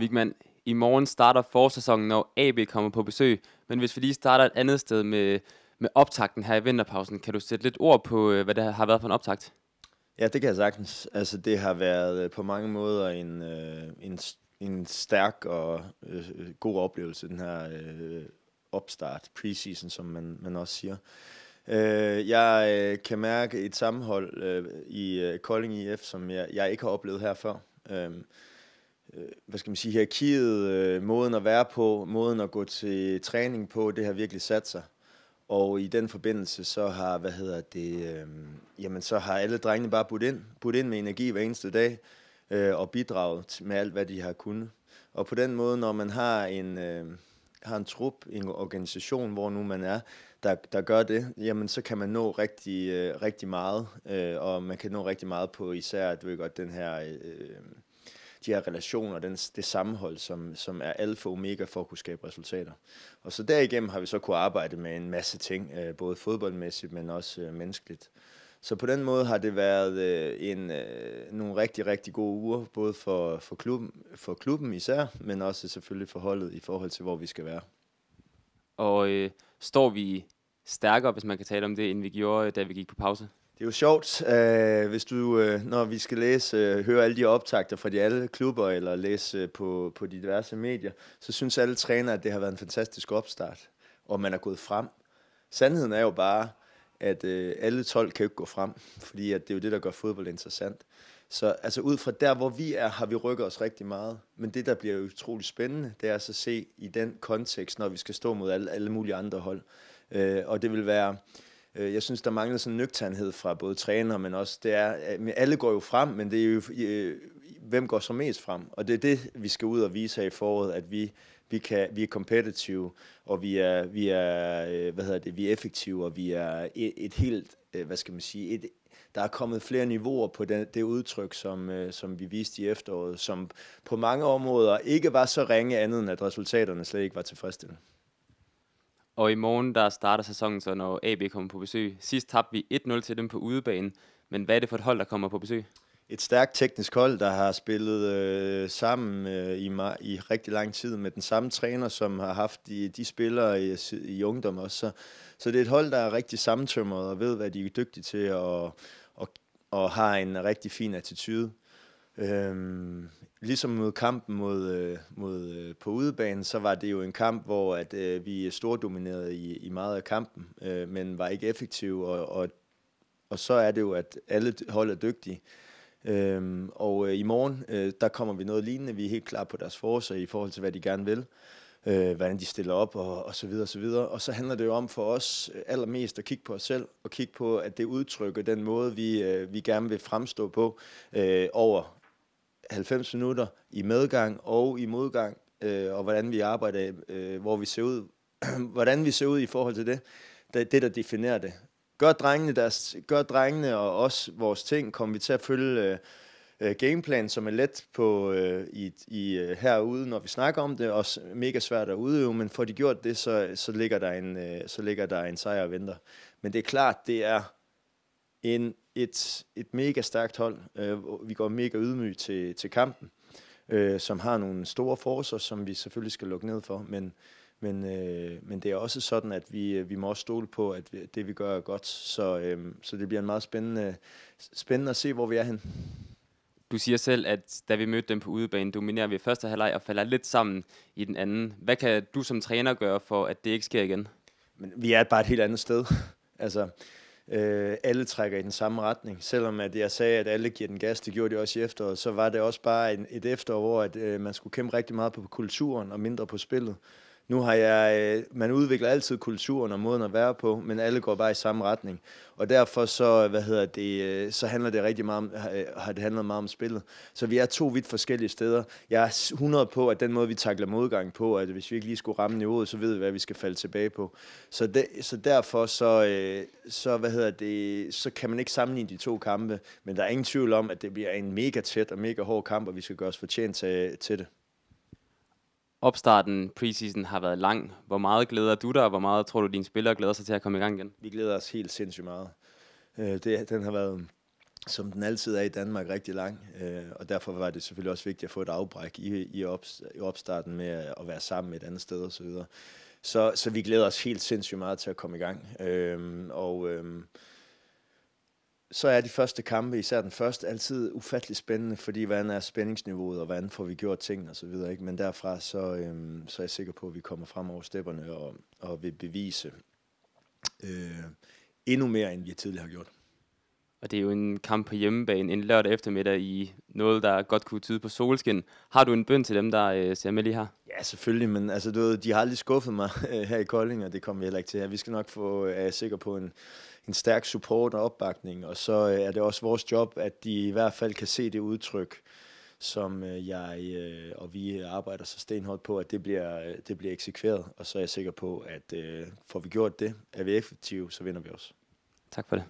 Vigman, i morgen starter forsæsonen, når AB kommer på besøg. Men hvis vi lige starter et andet sted med, med optakten her i vinterpausen, kan du sætte lidt ord på, øh, hvad det har været for en optakt? Ja, det kan jeg sagtens. Altså, det har været øh, på mange måder en, øh, en, en stærk og øh, god oplevelse, den her øh, opstart, preseason, som man, man også siger. Øh, jeg øh, kan mærke et sammenhold øh, i øh, Kolding IF, som jeg, jeg ikke har oplevet her før. Øh, Øh, hvad skal man sige, hierarkiet, øh, måden at være på, måden at gå til træning på, det har virkelig sat sig. Og i den forbindelse, så har, hvad hedder det, øh, jamen så har alle drengene bare budt ind, budt ind med energi hver eneste dag, øh, og bidraget med alt, hvad de har kunnet. Og på den måde, når man har en, øh, har en trup, en organisation, hvor nu man er, der, der gør det, jamen så kan man nå rigtig, øh, rigtig meget, øh, og man kan nå rigtig meget på især, du ved godt, den her... Øh, de her relationer, den, det sammenhold, som, som er alfa og omega for at kunne skabe resultater. Og så derigennem har vi så kunne arbejde med en masse ting, øh, både fodboldmæssigt, men også øh, menneskeligt. Så på den måde har det været øh, en, øh, nogle rigtig, rigtig gode uger, både for, for, klubben, for klubben især, men også selvfølgelig for holdet i forhold til, hvor vi skal være. Og øh, står vi stærkere, hvis man kan tale om det, end vi gjorde, da vi gik på pause? Det er jo sjovt, øh, hvis du, øh, når vi skal læse, øh, høre alle de optagter fra de alle klubber, eller læse øh, på, på de diverse medier, så synes alle trænere, at det har været en fantastisk opstart, og man er gået frem. Sandheden er jo bare, at øh, alle 12 kan jo ikke gå frem, fordi at det er jo det, der gør fodbold interessant. Så altså ud fra der, hvor vi er, har vi rykket os rigtig meget. Men det, der bliver jo utrolig spændende, det er altså at se i den kontekst, når vi skal stå mod alle, alle mulige andre hold. Øh, og det vil være Øh, jeg synes, der mangler sådan en nøgternhed fra både træner, men også det er, alle går jo frem, men det er jo, øh, hvem går så mest frem? Og det er det, vi skal ud og vise her i foråret, at vi, vi, kan, vi er competitive, og vi er, vi er, øh, hvad hedder det, vi er effektive, og vi er et, et helt, hvad skal man sige, et, der er kommet flere niveauer på den, det udtryk, som, som vi viste i efteråret, som på mange områder ikke var så ringe andet, end at resultaterne slet ikke var tilfredsstillende. Og i morgen, der starter sæsonen så, når AB kommer på besøg. Sidst tabte vi 1-0 til dem på udebane. Men hvad er det for et hold, der kommer på besøg? Et stærkt teknisk hold, der har spillet øh, sammen øh, i, i rigtig lang tid med den samme træner, som har haft de, de spillere i, i ungdom også. Så, så det er et hold, der er rigtig sammentømret og ved, hvad de er dygtige til og, og, og har en rigtig fin attitude. Øhm, ligesom mod kampen mod, øh, mod, øh, på udebanen, så var det jo en kamp, hvor at, øh, vi stordominerede i, i meget af kampen, øh, men var ikke effektive, og, og, og så er det jo, at alle hold er dygtige. Øhm, og øh, i morgen, øh, der kommer vi noget lignende. Vi er helt klar på deres forårsag i forhold til, hvad de gerne vil, øh, hvordan de stiller op og, og så videre og så videre. Og så handler det jo om for os øh, allermest at kigge på os selv og kigge på, at det udtrykker den måde, vi, øh, vi gerne vil fremstå på øh, over 90 minutter i medgang og i modgang, øh, og hvordan vi arbejder, øh, hvor vi ser ud, hvordan vi ser ud i forhold til det, det, det der definerer det. Gør drengene, deres, gør drengene og os vores ting, kommer vi til at følge øh, øh gameplan, som er let på øh, i, i øh, herude, når vi snakker om det, og mega svært at udøve, men får de gjort det, så, så, ligger der en, øh, så ligger der en sejr og venter. Men det er klart, det er en et, et mega stærkt hold. Øh, vi går mega ydmygt til, til kampen, øh, som har nogle store forser, som vi selvfølgelig skal lukke ned for, men, men, øh, men det er også sådan, at vi, vi må også stole på, at det vi gør er godt, så, øh, så det bliver en meget spændende, spændende at se, hvor vi er hen. Du siger selv, at da vi mødte dem på udebane, dominerer vi første halvleg og falder lidt sammen i den anden. Hvad kan du som træner gøre for, at det ikke sker igen? Men vi er bare et helt andet sted. altså, Øh, alle trækker i den samme retning. Selvom at jeg sagde, at alle giver den gas, det gjorde de også i efteråret, så var det også bare en, et efterår, hvor at, øh, man skulle kæmpe rigtig meget på kulturen og mindre på spillet. Nu har jeg, øh, man udvikler altid kulturen og måden at være på, men alle går bare i samme retning. Og derfor så, hvad hedder det, øh, så handler det rigtig meget om, øh, har det handlet meget om spillet. Så vi er to vidt forskellige steder. Jeg er 100 på, at den måde, vi takler modgang på, at hvis vi ikke lige skulle ramme niveauet, så ved vi, hvad vi skal falde tilbage på. Så, de, så derfor så, så, hvad hedder det, så kan man ikke sammenligne de to kampe, men der er ingen tvivl om, at det bliver en mega tæt og mega hård kamp, og vi skal gøre os fortjent til, til det. Opstarten preseason har været lang. Hvor meget glæder du dig, og hvor meget tror du, dine spillere glæder sig til at komme i gang igen? Vi glæder os helt sindssygt meget. Øh, det, den har været, som den altid er i Danmark, rigtig lang, øh, og derfor var det selvfølgelig også vigtigt at få et afbræk i, i, op, i opstarten med at være sammen et andet sted osv. Så, så så vi glæder os helt sindssygt meget til at komme i gang. Øhm, og øhm, så er de første kampe, især den første, altid ufattelig spændende, fordi hvordan er spændingsniveauet, og hvordan får vi gjort ting og så videre. Ikke? Men derfra, så, øhm, så er jeg sikker på, at vi kommer frem over stepperne og, og vil bevise øh, endnu mere, end vi tidligere har gjort. Og det er jo en kamp på hjemmebane en lørdag eftermiddag i noget, der godt kunne tyde på solskin. Har du en bøn til dem, der øh, ser med lige her? Ja, selvfølgelig, men altså, du ved, de har aldrig skuffet mig øh, her i Kolding, og det kommer vi heller ikke til Vi skal nok få, øh, er jeg sikker på, en, en stærk support og opbakning, og så øh, er det også vores job, at de i hvert fald kan se det udtryk, som øh, jeg øh, og vi arbejder så stenhårdt på, at det bliver, øh, det bliver eksekveret, og så er jeg sikker på, at øh, får vi gjort det, er vi effektive, så vinder vi også. Tak for det.